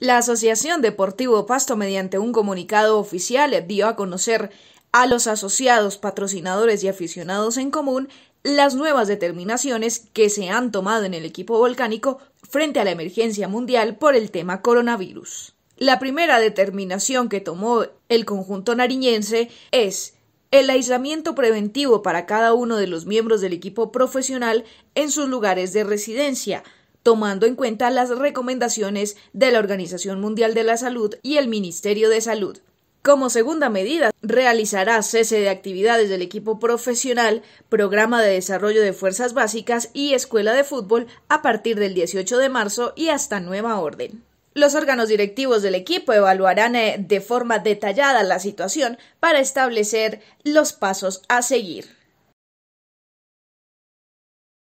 La Asociación Deportivo Pasto, mediante un comunicado oficial, dio a conocer a los asociados, patrocinadores y aficionados en común las nuevas determinaciones que se han tomado en el equipo volcánico frente a la emergencia mundial por el tema coronavirus. La primera determinación que tomó el conjunto nariñense es el aislamiento preventivo para cada uno de los miembros del equipo profesional en sus lugares de residencia, tomando en cuenta las recomendaciones de la Organización Mundial de la Salud y el Ministerio de Salud. Como segunda medida, realizará cese de actividades del equipo profesional, programa de desarrollo de fuerzas básicas y escuela de fútbol a partir del 18 de marzo y hasta nueva orden. Los órganos directivos del equipo evaluarán eh, de forma detallada la situación para establecer los pasos a seguir.